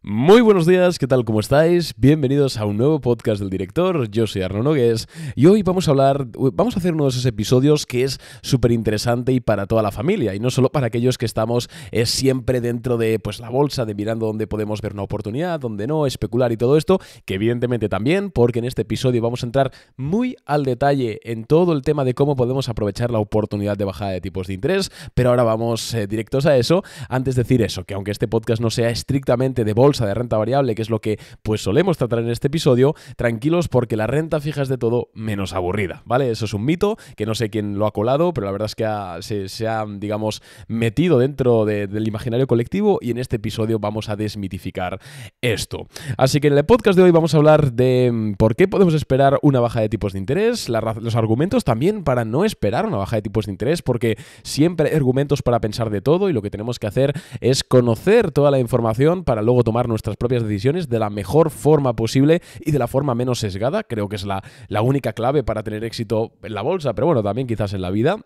Muy buenos días, ¿qué tal? ¿Cómo estáis? Bienvenidos a un nuevo podcast del director. Yo soy Arno Nogues y hoy vamos a hablar, vamos a hacer uno de esos episodios que es súper interesante y para toda la familia y no solo para aquellos que estamos eh, siempre dentro de pues, la bolsa, de mirando dónde podemos ver una oportunidad, dónde no, especular y todo esto, que evidentemente también, porque en este episodio vamos a entrar muy al detalle en todo el tema de cómo podemos aprovechar la oportunidad de bajada de tipos de interés, pero ahora vamos eh, directos a eso. Antes de decir eso, que aunque este podcast no sea estrictamente de bolsa, bolsa de renta variable, que es lo que pues solemos tratar en este episodio, tranquilos porque la renta fija es de todo menos aburrida, ¿vale? Eso es un mito que no sé quién lo ha colado, pero la verdad es que se, ha, digamos, metido dentro del imaginario colectivo y en este episodio vamos a desmitificar esto. Así que en el podcast de hoy vamos a hablar de mm, por qué podemos esperar una baja de tipos de interés, los argumentos también para no esperar una baja de tipos de interés, porque siempre hay argumentos para pensar de todo y lo que tenemos que hacer es conocer toda la información para luego tomar nuestras propias decisiones de la mejor forma posible y de la forma menos sesgada. Creo que es la, la única clave para tener éxito en la bolsa, pero bueno, también quizás en la vida.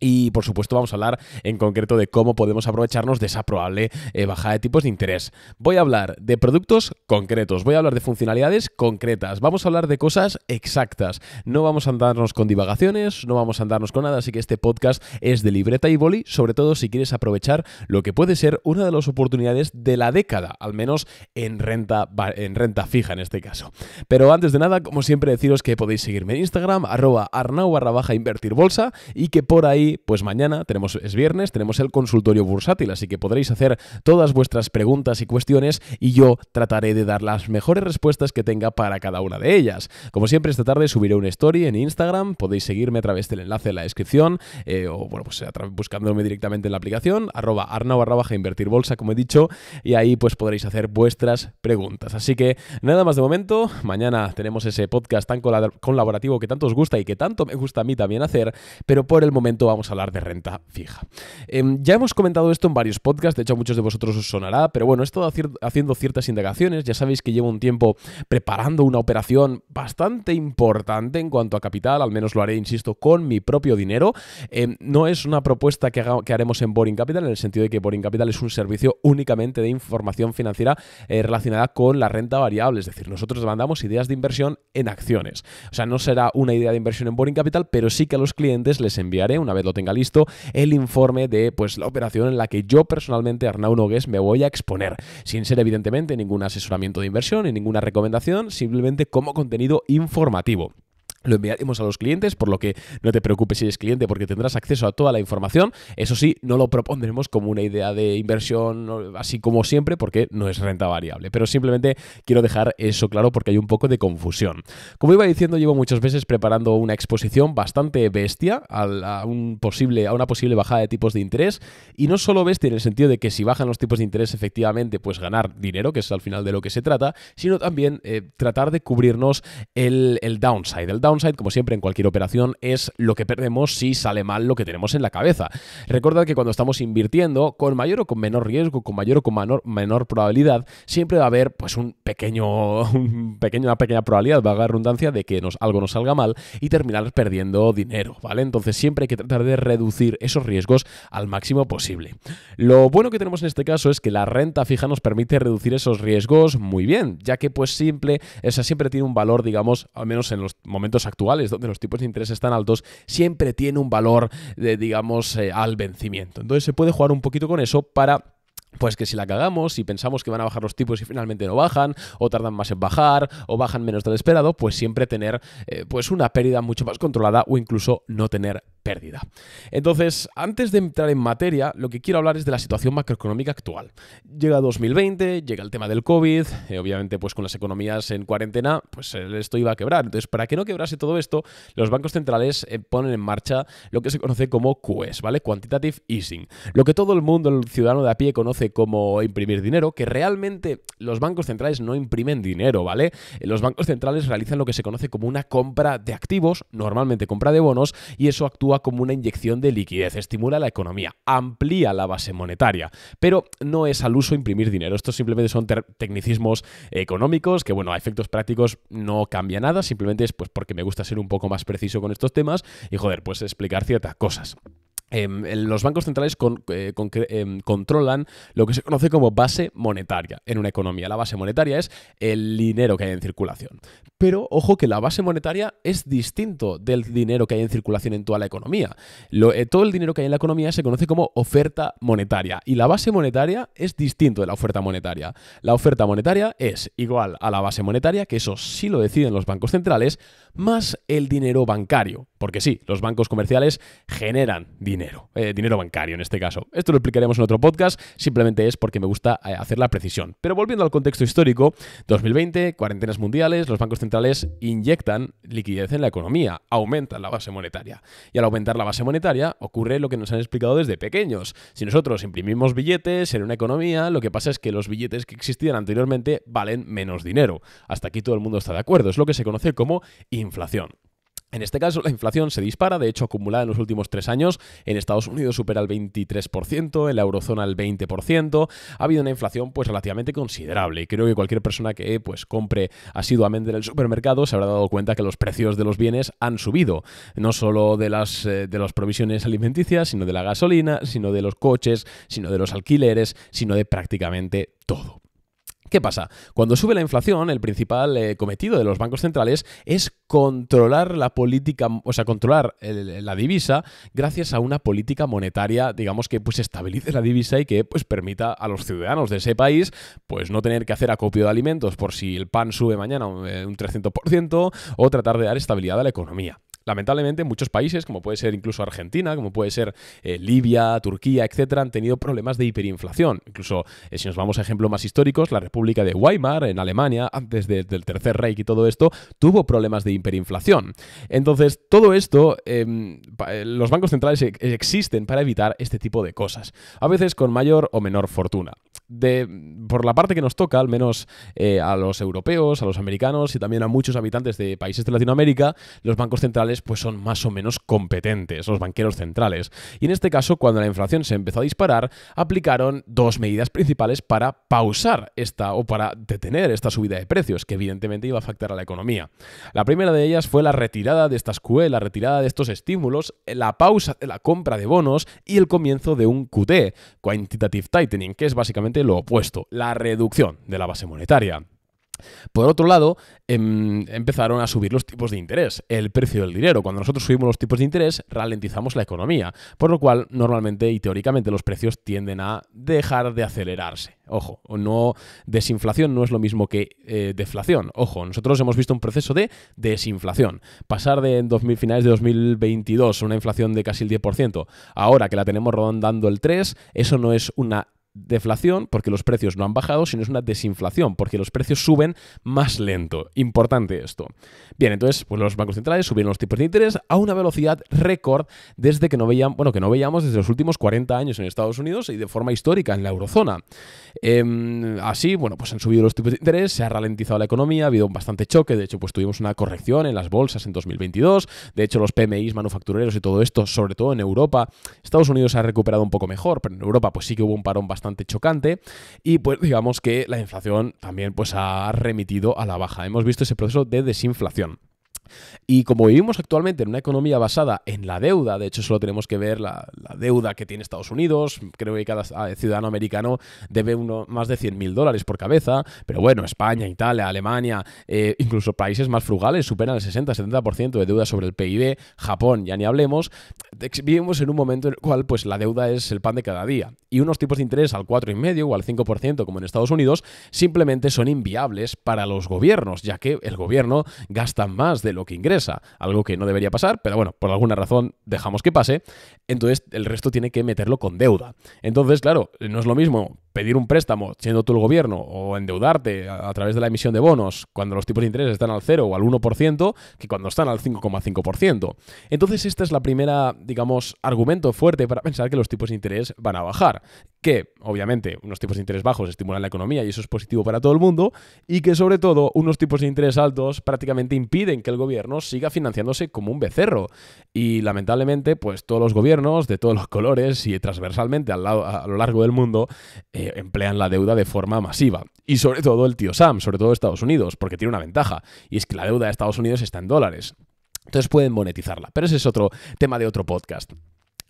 Y por supuesto vamos a hablar en concreto de cómo podemos aprovecharnos de esa probable eh, bajada de tipos de interés. Voy a hablar de productos concretos, voy a hablar de funcionalidades concretas, vamos a hablar de cosas exactas. No vamos a andarnos con divagaciones, no vamos a andarnos con nada, así que este podcast es de libreta y boli, sobre todo si quieres aprovechar lo que puede ser una de las oportunidades de la década, al menos en renta, en renta fija en este caso. Pero antes de nada, como siempre deciros que podéis seguirme en Instagram, arroba arnau barra baja invertir bolsa y que por ahí pues mañana tenemos, es viernes, tenemos el consultorio bursátil, así que podréis hacer todas vuestras preguntas y cuestiones y yo trataré de dar las mejores respuestas que tenga para cada una de ellas. Como siempre, esta tarde subiré una story en Instagram, podéis seguirme a través del enlace en la descripción eh, o bueno, pues buscándome directamente en la aplicación, arroba arnau invertir bolsa, como he dicho, y ahí pues podréis hacer vuestras preguntas. Así que nada más de momento, mañana tenemos ese podcast tan colaborativo que tanto os gusta y que tanto me gusta a mí también hacer, pero por el momento vamos a hablar de renta fija. Em, ya hemos comentado esto en varios podcasts, de hecho a muchos de vosotros os sonará, pero bueno, he estado haciendo ciertas indagaciones, ya sabéis que llevo un tiempo preparando una operación bastante importante en cuanto a capital, al menos lo haré, insisto, con mi propio dinero. Em, no es una propuesta que, haremos en Boring Capital, en el sentido de que Boring Capital es un servicio únicamente de información financiera eh, relacionada con la renta variable, es decir, nosotros mandamos ideas de inversión en acciones. O sea, no será una idea de inversión en Boring Capital, pero sí que a los clientes les enviaré una vez lo tenga listo, el informe de pues, la operación en la que yo personalmente, Arnau Nogués, me voy a exponer, sin ser evidentemente ningún asesoramiento de inversión ni ninguna recomendación, simplemente como contenido informativo lo enviaremos a los clientes, por lo que no te preocupes si eres cliente porque tendrás acceso a toda la información. Eso sí, no lo propondremos como una idea de inversión así como siempre porque no es renta variable. Pero simplemente quiero dejar eso claro porque hay un poco de confusión. Como iba diciendo, llevo muchas veces preparando una exposición bastante bestia a, un posible, a una posible bajada de tipos de interés y no solo bestia en el sentido de que si bajan los tipos de interés efectivamente pues ganar dinero, que es al final de lo que se trata, sino también eh, tratar de cubrirnos el, downside. El downside como siempre en cualquier operación, es lo que perdemos si sale mal lo que tenemos en la cabeza. recuerda que cuando estamos invirtiendo, con mayor o con menor riesgo, con mayor o con menor, probabilidad, siempre va a haber pues un pequeño, un pequeño, una pequeña probabilidad, va a haber redundancia, de que nos, algo nos salga mal y terminar perdiendo dinero, ¿vale? Entonces siempre hay que tratar de reducir esos riesgos al máximo posible. Lo bueno que tenemos en este caso es que la renta fija nos permite reducir esos riesgos muy bien, ya que pues simple, o siempre tiene un valor, digamos, al menos en los momentos actuales, donde los tipos de interés están altos, siempre tiene un valor, de, digamos, eh, al vencimiento. Entonces se puede jugar un poquito con eso para pues que si la cagamos, y pensamos que van a bajar los tipos y finalmente no bajan, o tardan más en bajar, o bajan menos del esperado, pues siempre tener eh, pues una pérdida mucho más controlada o incluso no tener pérdida. Entonces, antes de entrar en materia, lo que quiero hablar es de la situación macroeconómica actual. Llega 2020, llega el tema del COVID, eh, obviamente pues con las economías en cuarentena, pues esto iba a quebrar. Entonces, para que no quebrase todo esto, los bancos centrales eh, ponen en marcha lo que se conoce como QS, e ¿vale? Quantitative Easing. Lo que todo el mundo, el ciudadano de a pie, conoce como imprimir dinero, que realmente los bancos centrales no imprimen dinero, ¿vale? Eh, los bancos centrales realizan lo que se conoce como una compra de activos, normalmente compra de bonos, y eso actúa como una inyección de liquidez, estimula la economía, amplía la base monetaria, pero no es al uso imprimir dinero. Estos simplemente son tecnicismos económicos que, bueno, a efectos prácticos no cambia nada, simplemente es pues porque me gusta ser un poco más preciso con estos temas y, joder, pues explicar ciertas cosas. Em, los bancos centrales eh, em, controlan lo que se conoce como base monetaria en una economía. La base monetaria es el dinero que hay en circulación. Pero ojo que la base monetaria es distinto del dinero que hay en circulación en toda la economía. Eh, todo el dinero que hay en la economía se conoce como oferta monetaria y la base monetaria es distinto de la oferta monetaria. La oferta monetaria es igual a la base monetaria, que eso sí lo deciden los bancos centrales, más el dinero bancario. Porque sí, los bancos comerciales generan dinero dinero, eh, dinero bancario en este caso. Esto lo explicaremos en otro podcast, simplemente es porque me gusta eh, hacer la precisión. Pero volviendo al contexto histórico, 2020, cuarentenas mundiales, los bancos centrales inyectan liquidez en la economía, aumentan la base monetaria. Y al aumentar la base monetaria ocurre lo que nos han explicado desde pequeños. Si nosotros imprimimos billetes en una economía, lo que pasa es que los billetes que existían anteriormente valen menos dinero. Hasta aquí todo el mundo está de acuerdo, es lo que se conoce como inflación. En este caso, la inflación se dispara, de hecho, acumulada en los últimos tres años. En Estados Unidos supera el 23%, en la eurozona el 20%. Ha habido una inflación pues relativamente considerable y creo que cualquier persona que pues compre asiduamente en el supermercado se habrá dado cuenta que los precios de los bienes han subido, no solo de las, eh, de las provisiones alimenticias, sino de la gasolina, sino de los coches, sino de los alquileres, sino de prácticamente todo. ¿Qué pasa? Cuando sube la inflación, el principal eh, cometido de los bancos centrales es controlar la política, o sea, controlar la divisa gracias a una política monetaria, digamos, que pues estabilice la divisa y que pues permita a los ciudadanos de ese país pues no tener que hacer acopio de alimentos por si el pan sube mañana un 300% eh, o tratar de dar estabilidad a la economía. Lamentablemente, muchos países, como puede ser incluso Argentina, como puede ser eh, Libia, Turquía, etcétera, han tenido problemas de hiperinflación. Incluso, eh, si nos vamos a ejemplos más históricos, la República de Weimar, en Alemania, antes del Tercer Reich y todo esto, tuvo problemas de hiperinflación. Entonces, todo esto, em, eh, los bancos centrales e, existen para evitar este tipo de cosas, a veces con mayor o menor fortuna de, por la parte que nos toca, al menos eh, a los europeos, a los americanos y también a muchos habitantes de países de Latinoamérica, los bancos centrales pues son más o menos competentes, los banqueros centrales. Y en este caso, cuando la inflación se empezó a disparar, aplicaron dos medidas principales para pausar esta o para detener esta subida de precios, que evidentemente iba a afectar a la economía. La primera de ellas fue la retirada de estas QE, la retirada de estos estímulos, la pausa de la compra de bonos y el comienzo de un QT, Quantitative Tightening, que es básicamente lo opuesto, la reducción de la base monetaria. Por otro lado, em, empezaron a subir los tipos de interés, el precio del dinero. Cuando nosotros subimos los tipos de interés, ralentizamos la economía, por lo cual normalmente y teóricamente los precios tienden a dejar de acelerarse. Ojo, no desinflación no es lo mismo que eh, deflación. Ojo, nosotros hemos visto un proceso de desinflación. Pasar de en 2000, finales de 2022 una inflación de casi el 10%, ahora que la tenemos rondando el 3, eso no es una deflación porque los precios no han bajado, sino es una desinflación porque los precios suben más lento. Importante esto. Bien, entonces pues los bancos centrales subieron los tipos de interés a una velocidad récord desde que no veíamos, bueno, que no veíamos desde los últimos 40 años en Estados Unidos y de forma histórica en la eurozona. Em, así, bueno, pues han subido los tipos de interés, se ha ralentizado la economía, ha habido un bastante choque, de hecho, pues tuvimos una corrección en las bolsas en 2022, de hecho los PMIs manufactureros y todo esto, sobre todo en Europa, Estados Unidos se ha recuperado un poco mejor, pero en Europa pues sí que hubo un parón bastante chocante y pues digamos que la inflación también pues ha remitido a la baja. Hemos visto ese proceso de desinflación. Y como vivimos actualmente en una economía basada en la deuda, de hecho solo tenemos que ver la, deuda que tiene Estados Unidos, creo que cada ah, ciudadano americano debe uno, más de 100.000 mil dólares por cabeza, pero bueno, España, Italia, Alemania, eh, incluso países más frugales superan el 60-70% de deuda sobre el PIB, Japón, ya ni hablemos, vivimos en un momento en el cual pues la deuda es el pan de cada día y unos tipos de interés al 4,5 o al 5% como en Estados Unidos simplemente son inviables para los gobiernos, ya que el gobierno gasta más de lo que ingresa, algo que no debería pasar, pero bueno, por alguna razón dejamos que pase, entonces el resto tiene que meterlo con deuda. Entonces, claro, no es lo mismo pedir un préstamo siendo tú el gobierno o endeudarte a, través de la emisión de bonos cuando los tipos de interés están al 0 o al 1% que cuando están al 5,5%. Entonces esta es la primera, digamos, argumento fuerte para pensar que los tipos de interés van a bajar, que obviamente unos tipos de interés bajos estimulan la economía y eso es positivo para todo el mundo y que sobre todo unos tipos de interés altos prácticamente impiden que el gobierno siga financiándose como un becerro y lamentablemente pues todos los gobiernos de todos los colores y transversalmente a lo largo del mundo eh, emplean la deuda de forma masiva. Y sobre todo el tío Sam, sobre todo Estados Unidos, porque tiene una ventaja, y es que la deuda de Estados Unidos está en dólares. Entonces pueden monetizarla. Pero ese es otro tema de otro podcast.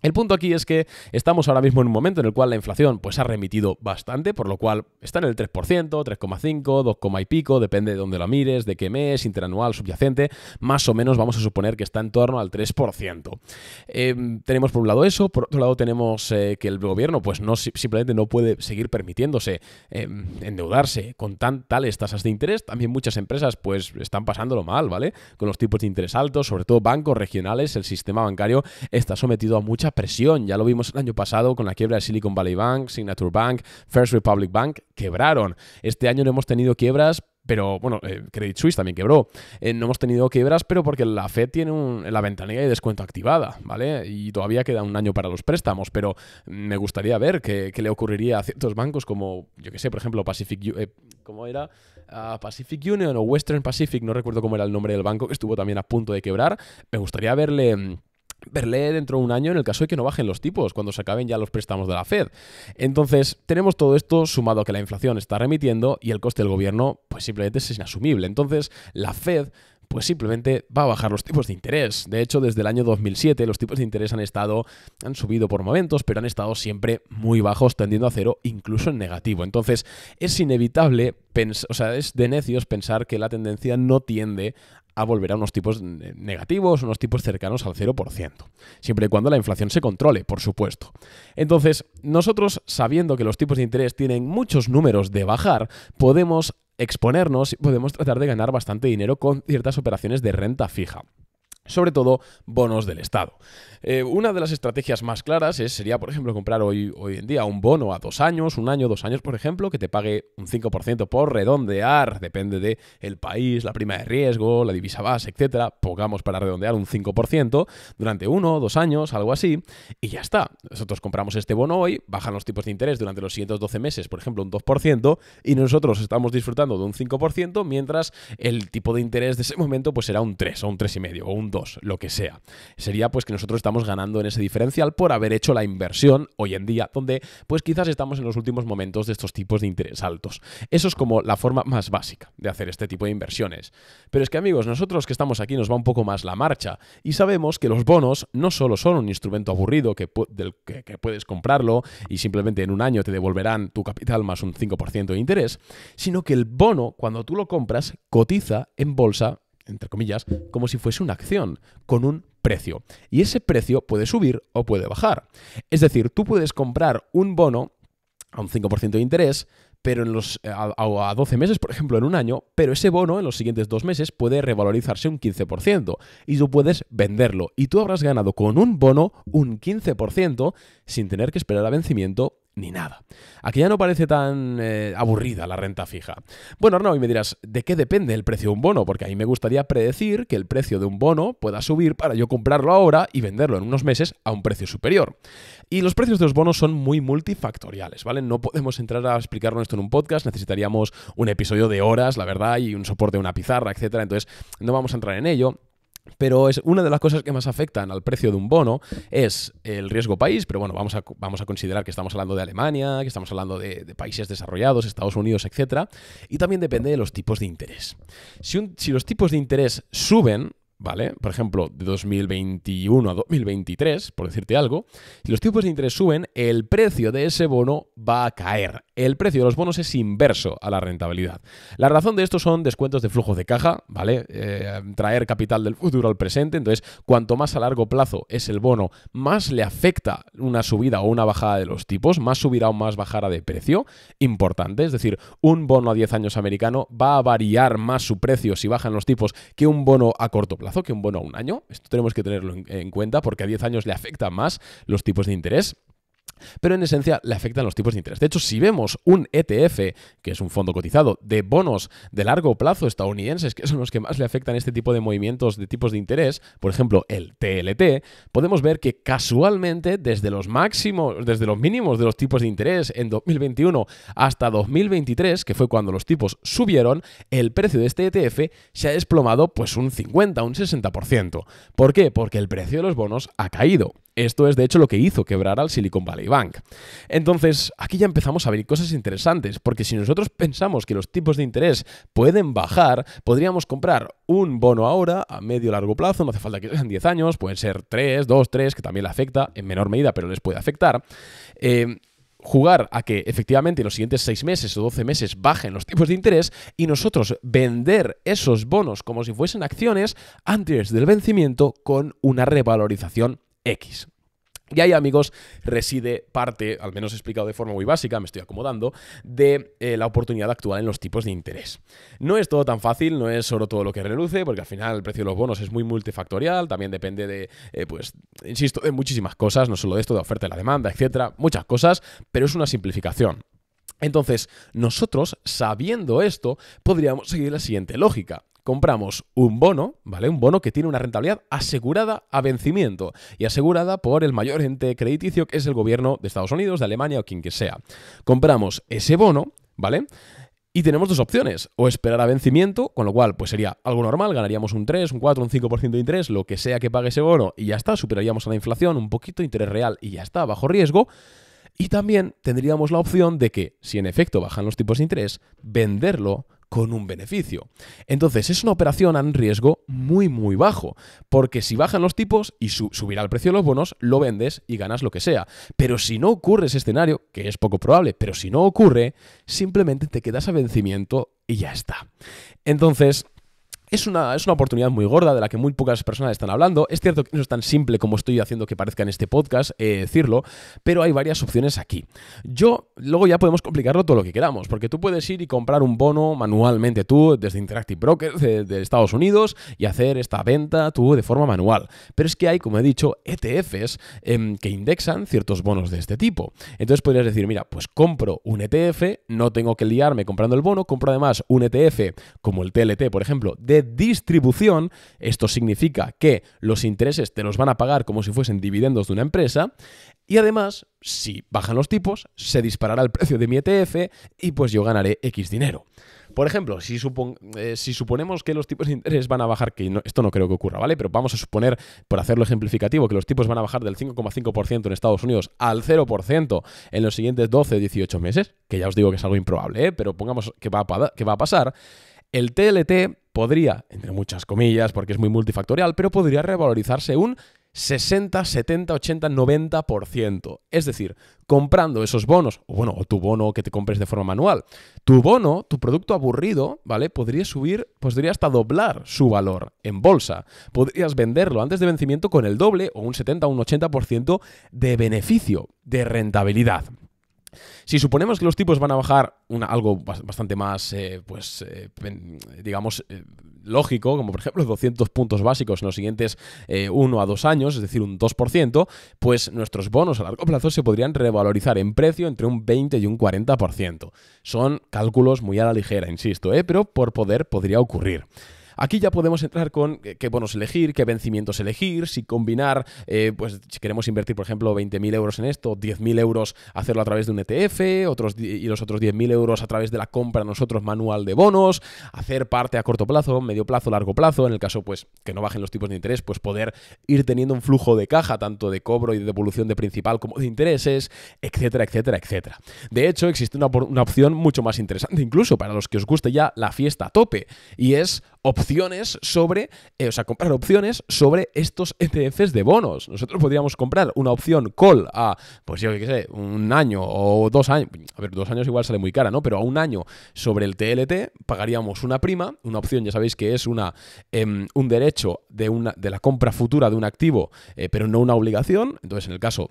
El punto aquí es que estamos ahora mismo en un momento en el cual la inflación pues ha remitido bastante, por lo cual está en el 3%, 3,5, 2, y pico, depende de dónde la mires, de qué mes, interanual, subyacente, más o menos vamos a suponer que está en torno al 3%. Em, tenemos por un lado eso, por otro lado tenemos eh, que el gobierno pues no simplemente no puede seguir permitiéndose em, endeudarse con tan, tales tasas de interés, también muchas empresas pues están pasándolo mal, ¿vale? Con los tipos de interés altos, sobre todo bancos regionales, el sistema bancario está sometido a muchas presión. Ya lo vimos el año pasado con la quiebra de Silicon Valley Bank, Signature Bank, First Republic Bank, quebraron. Este año no hemos tenido quiebras pero bueno, eh, Credit Suisse también quebró. Eh, no hemos tenido quiebras, pero porque la Fed tiene la ventanilla de descuento activada, ¿vale? Y todavía queda un año para los préstamos, pero me gustaría ver qué, le ocurriría a ciertos bancos como, yo qué sé, por ejemplo, Pacific, eh, ¿cómo era? Ah, Pacific Union o Western Pacific, no recuerdo cómo era el nombre del banco, que estuvo también a punto de quebrar. Me gustaría verle mm, verle dentro de un año en el caso de que no bajen los tipos, cuando se acaben ya los préstamos de la Fed. Entonces, tenemos todo esto sumado a que la inflación está remitiendo y el coste del gobierno, pues simplemente es inasumible. Entonces, la Fed pues simplemente va a bajar los tipos de interés. De hecho, desde el año 2007 los tipos de interés han estado, han subido por momentos, pero han estado siempre muy bajos, tendiendo a cero, incluso en negativo. Entonces, es inevitable, o sea, es de necios pensar que la tendencia no tiende a volver a unos tipos eh, negativos, unos tipos cercanos al 0%, siempre y cuando la inflación se controle, por supuesto. Entonces, nosotros, sabiendo que los tipos de interés tienen muchos números de bajar, podemos exponernos y podemos tratar de ganar bastante dinero con ciertas operaciones de renta fija sobre todo bonos del Estado. Eh, una de las estrategias más claras es, sería, por ejemplo, comprar hoy, hoy en día un bono a dos años, un año, dos años, por ejemplo, que te pague un 5% por redondear, depende del el país, la prima de riesgo, la divisa base, etcétera. Pongamos para redondear un 5% durante uno, dos años, algo así, y ya está. Nosotros compramos este bono hoy, bajan los tipos de interés durante los siguientes 12 meses, por ejemplo, un 2%, y nosotros estamos disfrutando de un 5%, mientras el tipo de interés de ese momento pues será un 3 o un 3,5 o un 2 lo que sea. Sería pues que nosotros estamos ganando en ese diferencial por haber hecho la inversión hoy en día, donde pues quizás estamos en los últimos momentos de estos tipos de interés altos. Eso es como la forma más básica de hacer este tipo de inversiones. Pero es que amigos, nosotros que estamos aquí nos va un poco más la marcha y sabemos que los bonos no solo son un instrumento aburrido que, que, que puedes comprarlo y simplemente en un año te devolverán tu capital más un 5% de interés, sino que el bono, cuando tú lo compras, cotiza en bolsa entre comillas, como si fuese una acción, con un precio. Y ese precio puede subir o puede bajar. Es decir, tú puedes comprar un bono a un 5% de interés, pero en los, eh, a, a, 12 meses, por ejemplo, en un año, pero ese bono en los siguientes dos meses puede revalorizarse un 15% y tú puedes venderlo y tú habrás ganado con un bono un 15% sin tener que esperar a vencimiento ni nada. Aquí ya no parece tan eh, aburrida la renta fija. Bueno, Arnau, y me dirás, ¿de qué depende el precio de un bono? Porque a mí me gustaría predecir que el precio de un bono pueda subir para yo comprarlo ahora y venderlo en unos meses a un precio superior. Y los precios de los bonos son muy multifactoriales, ¿vale? No podemos entrar a explicarnos esto en un podcast, necesitaríamos un episodio de horas, la verdad, y un soporte de una pizarra, etcétera. Entonces, no vamos a entrar en ello. Pero es una de las cosas que más afectan al precio de un bono es el riesgo país, pero bueno, vamos a, considerar que estamos hablando de Alemania, que estamos hablando de, países desarrollados, Estados Unidos, etc. Y también depende de los tipos de interés. si los tipos de interés suben, ¿vale? Por ejemplo, de 2021 a 2023, por decirte algo, si los tipos de interés suben, el precio de ese bono va a caer. El precio de los bonos es inverso a la rentabilidad. La razón de esto son descuentos de flujo de caja, ¿vale? Eh, traer capital del futuro al presente. Entonces, cuanto más a largo plazo es el bono, más le afecta una subida o una bajada de los tipos, más subirá o más bajará de precio. Importante, es decir, un bono a 10 años americano va a variar más su precio si bajan los tipos que un bono a corto plazo que un bono a un año. Esto tenemos que tenerlo en, en cuenta porque a 10 años le afectan más los tipos de interés pero en esencia le afectan los tipos de interés. De hecho, si vemos un ETF, que es un fondo cotizado de bonos de largo plazo estadounidenses, que son los que más le afectan este tipo de movimientos de tipos de interés, por ejemplo, el TLT, podemos ver que casualmente desde los máximos, desde los mínimos de los tipos de interés en 2021 hasta 2023, que fue cuando los tipos subieron, el precio de este ETF se ha desplomado pues un 50, un 60%. ¿Por qué? Porque el precio de los bonos ha caído. Esto es de hecho lo que hizo quebrar al Silicon Valley Bank. Entonces, aquí ya empezamos a ver cosas interesantes, porque si nosotros pensamos que los tipos de interés pueden bajar, podríamos comprar un bono ahora a medio largo plazo, no hace falta que sean 10 años, pueden ser 3, 2, 3, que también le afecta en menor medida, pero les puede afectar. Eh, jugar a que efectivamente en los siguientes 6 meses o 12 meses bajen los tipos de interés y nosotros vender esos bonos como si fuesen acciones antes del vencimiento con una revalorización X. Y ahí, amigos, reside parte, al menos explicado de forma muy básica, me estoy acomodando, de eh, la oportunidad actual en los tipos de interés. No es todo tan fácil, no es solo todo lo que reluce, porque al final el precio de los bonos es muy multifactorial, también depende de, eh, pues, insisto, de muchísimas cosas, no solo de esto, de oferta y la demanda, etcétera, muchas cosas, pero es una simplificación. Entonces, nosotros, sabiendo esto, podríamos seguir la siguiente lógica compramos un bono, ¿vale? Un bono que tiene una rentabilidad asegurada a vencimiento y asegurada por el mayor ente crediticio que es el gobierno de Estados Unidos, de Alemania o quien que sea. Compramos ese bono, ¿vale? Y tenemos dos opciones, o esperar a vencimiento, con lo cual pues sería algo normal, ganaríamos un 3, un 4, un 5% de interés, lo que sea que pague ese bono y ya está, superaríamos a la inflación, un poquito de interés real y ya está, bajo riesgo. Y también tendríamos la opción de que, si en efecto bajan los tipos de interés, venderlo con un beneficio. Entonces es una operación a un riesgo muy muy bajo, porque si bajan los tipos y subirá el precio de los bonos, lo vendes y ganas lo que sea. Pero si no ocurre ese escenario, que es poco probable, pero si no ocurre, simplemente te quedas a vencimiento y ya está. Entonces, es una, es una, oportunidad muy gorda de la que muy pocas personas están hablando. Es cierto que no es tan simple como estoy haciendo que parezca en este podcast eh, decirlo, pero hay varias opciones aquí. Yo, luego ya podemos complicarlo todo lo que queramos, porque tú puedes ir y comprar un bono manualmente tú desde Interactive Brokers de, Estados Unidos y hacer esta venta tú de forma manual. Pero es que hay, como he dicho, ETFs em, que indexan ciertos bonos de este tipo. Entonces podrías decir, mira, pues compro un ETF, no tengo que liarme comprando el bono, compro además un ETF como el TLT, por ejemplo, de distribución. Esto significa que los intereses te los van a pagar como si fuesen dividendos de una empresa. Y además, si bajan los tipos, se disparará el precio de mi ETF y pues yo ganaré X dinero. Por ejemplo, si, eh, si, suponemos que los tipos de interés van a bajar, que esto no creo que ocurra, ¿vale? Pero vamos a suponer, por hacerlo ejemplificativo, que los tipos van a bajar del 5,5% en Estados Unidos al 0% en los siguientes 12 18 meses, que ya os digo que es algo improbable, ¿eh? pero pongamos va que va a pasar. El TLT podría, entre muchas comillas, porque es muy multifactorial, pero podría revalorizarse un 60, 70, 80, 90%. Es decir, comprando esos bonos, o bueno, tu bono que te compres de forma manual, tu bono, tu producto aburrido, ¿vale? Podría subir, podría hasta doblar su valor en bolsa. Podrías venderlo antes de vencimiento con el doble o un 70, un 80% de beneficio, de rentabilidad. Si suponemos que los tipos van a bajar algo bastante más, eh, pues, eh, digamos, eh, lógico, como por ejemplo 200 puntos básicos en los siguientes 1 a 2 años, es decir, un 2%, pues nuestros bonos a largo plazo se podrían revalorizar en precio entre un 20 y un 40%. Son cálculos muy a la ligera, insisto, pero por poder podría ocurrir. Aquí ya podemos entrar con qué bonos elegir, qué vencimientos elegir, si combinar, eh, pues si queremos invertir, por ejemplo, 20.000 euros en esto, 10.000 euros hacerlo a través de un ETF, otros, y los otros 10.000 euros a través de la compra nosotros manual de bonos, hacer parte a corto plazo, medio plazo, largo plazo, en el caso pues que no bajen los tipos de interés, pues poder ir teniendo un flujo de caja, tanto de cobro y de devolución de principal como de intereses, etcétera, etcétera, etcétera. De hecho, existe una, opción mucho más interesante, incluso para los que os guste ya la fiesta a tope, y es opción opciones sobre, eh, o sea, comprar opciones sobre estos ETFs de bonos. Nosotros podríamos comprar una opción call a, pues yo qué sé, un año o dos años, a ver, dos años igual sale muy cara, ¿no? Pero a un año sobre el TLT pagaríamos una prima, una opción, ya sabéis que es una, em, un derecho de, una, de la compra futura de un activo, eh, pero no una obligación. Entonces, en el caso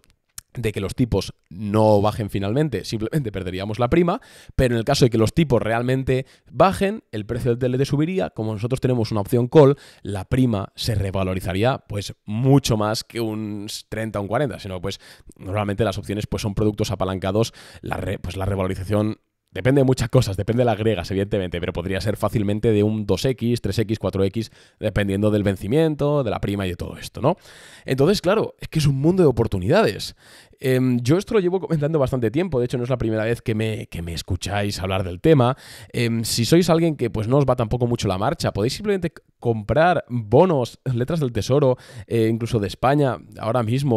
de que los tipos no bajen finalmente, simplemente perderíamos la prima, pero en el caso de que los tipos realmente bajen, el precio del TLD subiría, como nosotros tenemos una opción call, la prima se revalorizaría pues mucho más que un 30 o un 40, sino pues normalmente las opciones pues son productos apalancados, la pues la revalorización Depende de muchas cosas, depende de las griegas, evidentemente, pero podría ser fácilmente de un 2x, 3x, 4x, dependiendo del vencimiento, de la prima y de todo esto, ¿no? Entonces, claro, es que es un mundo de oportunidades. Em, yo esto lo llevo comentando bastante tiempo, de hecho no es la primera vez que me, escucháis hablar del tema. Em, si sois alguien que pues no os va tampoco mucho la marcha, podéis simplemente comprar bonos, letras del tesoro, eh, incluso de España, ahora mismo,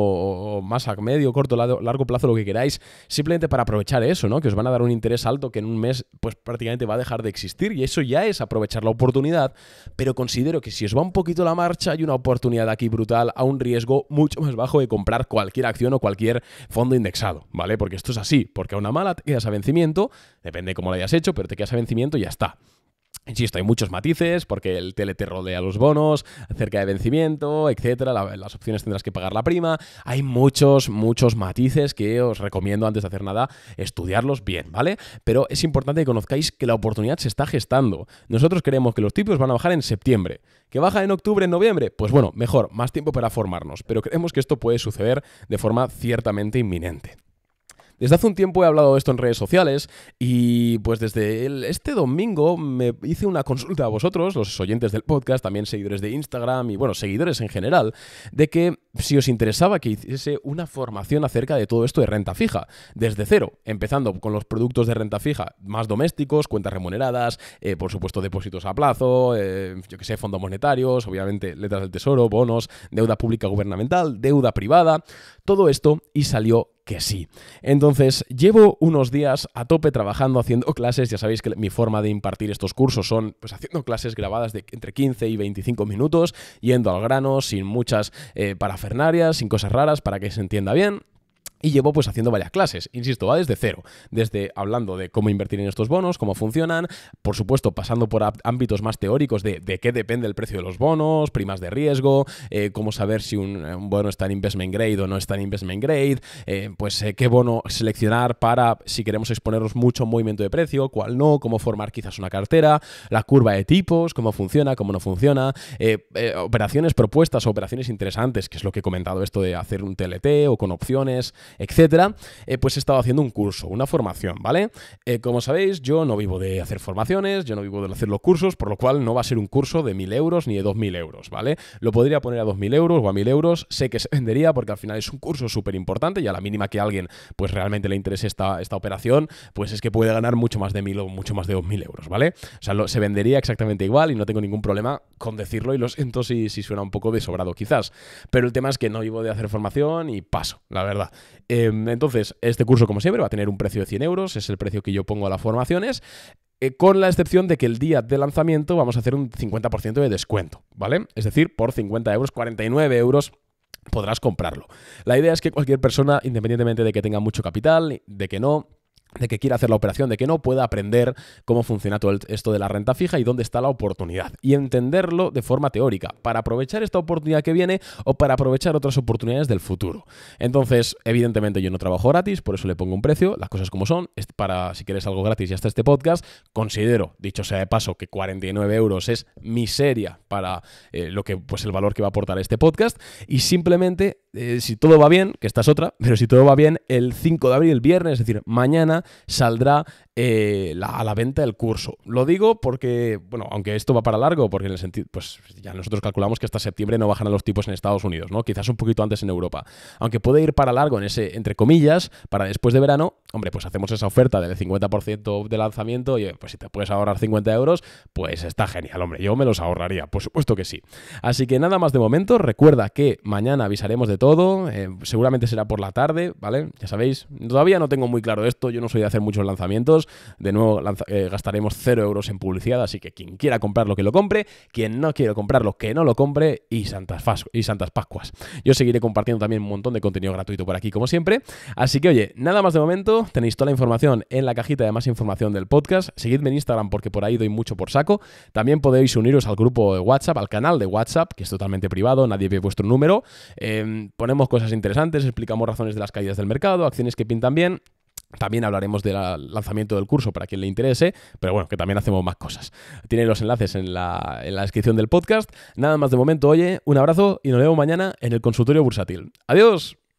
o más a medio, corto, largo plazo, lo que queráis, simplemente para aprovechar eso, ¿no? Que os van a dar un interés alto que en un mes pues prácticamente va a dejar de existir y eso ya es aprovechar la oportunidad, pero considero que si os va un poquito la marcha hay una oportunidad aquí brutal a un riesgo mucho más bajo de comprar cualquier acción o cualquier fondo indexado, ¿vale? Porque esto es así, porque a una mala te quedas a vencimiento, depende de cómo lo hayas hecho, pero te quedas a vencimiento y ya está. Insisto, hay muchos matices porque el TLT rodea los bonos, acerca de vencimiento, etcétera. las opciones tendrás que pagar la prima. Hay muchos, muchos matices que os recomiendo antes de hacer nada estudiarlos bien, ¿vale? Pero es importante que conozcáis que la oportunidad se está gestando. Nosotros creemos que los tipos van a bajar en septiembre. ¿Que baja en octubre, en noviembre? Pues bueno, mejor, más tiempo para formarnos. Pero creemos que esto puede suceder de forma ciertamente inminente. Desde hace un tiempo he hablado de esto en redes sociales y pues desde este domingo me hice una consulta a vosotros, los oyentes del podcast, también seguidores de Instagram y bueno, seguidores en general, de que si os interesaba que hiciese una formación acerca de todo esto de renta fija, desde cero, empezando con los productos de renta fija más domésticos, cuentas remuneradas, eh, por supuesto depósitos a plazo, eh, yo que sé, fondos monetarios, obviamente letras del tesoro, bonos, deuda pública gubernamental, deuda privada, todo esto y salió que sí. Entonces, llevo unos días a tope trabajando, haciendo clases. Ya sabéis que mi forma de impartir estos cursos son pues haciendo clases grabadas de entre 15 y 25 minutos, yendo al grano, sin muchas eh, para infernarias sin cosas raras para que se entienda bien. Y llevo pues haciendo varias clases, insisto, va desde cero, desde hablando de cómo invertir en estos bonos, cómo funcionan, por supuesto pasando por ámbitos más teóricos de, de qué depende el precio de los bonos, primas de riesgo, eh, cómo saber si eh, un, bono está en investment grade o no está en investment grade, eh, pues qué bono seleccionar para si queremos exponernos mucho movimiento de precio, cuál no, cómo formar quizás una cartera, la curva de tipos, cómo funciona, cómo no funciona, operaciones propuestas, operaciones interesantes, que es lo que he comentado esto de hacer un TLT o con opciones, etcétera, eh, pues he estado haciendo un curso, una formación, ¿vale? Eh, como sabéis, yo no vivo de hacer formaciones, yo no vivo de hacer los cursos, por lo cual no va a ser un curso de 1.000 euros ni de 2.000 euros, ¿vale? Lo podría poner a 2.000 euros o a 1.000 euros, sé que se vendería porque al final es un curso súper importante y a la mínima que a alguien pues realmente le interese esta, esta operación, pues es que puede ganar mucho más de 1.000 o mucho más de 2.000 euros, ¿vale? O sea, se vendería exactamente igual y no tengo ningún problema con decirlo y lo siento si, si suena un poco de sobrado quizás, pero el tema es que no vivo de hacer formación y paso, la verdad. Em, entonces, este curso, como siempre, va a tener un precio de 100 euros, es el precio que yo pongo a las formaciones, eh, con la excepción de que el día de lanzamiento vamos a hacer un 50% de descuento, ¿vale? Es decir, por 50 euros, 49 euros podrás comprarlo. La idea es que cualquier persona, independientemente de que tenga mucho capital, de que no, de que quiera hacer la operación, de que no pueda aprender cómo funciona todo esto de la renta fija y dónde está la oportunidad. Y entenderlo de forma teórica, para aprovechar esta oportunidad que viene o para aprovechar otras oportunidades del futuro. Entonces, evidentemente yo no trabajo gratis, por eso le pongo un precio, las cosas como son, para si quieres algo gratis y hasta este podcast, considero, dicho sea de paso, que 49 euros es miseria para eh, lo que, pues el valor que va a aportar este podcast y simplemente eh, si todo va bien, que esta es otra, pero si todo va bien, el 5 de abril, el viernes, es decir, mañana saldrá eh, a la venta del curso. Lo digo porque, bueno, aunque esto va para largo, porque en el sentido, pues ya nosotros calculamos que hasta septiembre no bajan a los tipos en Estados Unidos, ¿no? Quizás un poquito antes en Europa. Aunque puede ir para largo en ese, entre comillas, para después de verano, hombre, pues hacemos esa oferta del 50% de lanzamiento y pues si te puedes ahorrar 50 euros, pues está genial, hombre, yo me los ahorraría, por supuesto que sí. Así que nada más de momento, recuerda que mañana avisaremos de todo, eh, seguramente será por la tarde, ¿vale? Ya sabéis, todavía no tengo muy claro esto, yo no soy de hacer muchos lanzamientos, de nuevo, eh, gastaremos 0 euros en publicidad, así que quien quiera comprar lo que lo compre. Quien no quiera comprarlo, que no lo compre. Y Santas, y Santas Pascuas. Yo seguiré compartiendo también un montón de contenido gratuito por aquí, como siempre. Así que, oye, nada más de momento. Tenéis toda la información en la cajita de más información del podcast. Seguidme en Instagram porque por ahí doy mucho por saco. También podéis uniros al grupo de WhatsApp, al canal de WhatsApp, que es totalmente privado, nadie ve vuestro número. Em, ponemos cosas interesantes, explicamos razones de las caídas del mercado, acciones que pintan bien también hablaremos del lanzamiento del curso para quien le interese, pero bueno, que también hacemos más cosas. Tiene los enlaces en la, en la descripción del podcast. Nada más de momento, oye, un abrazo y nos vemos mañana en el consultorio bursátil. ¡Adiós!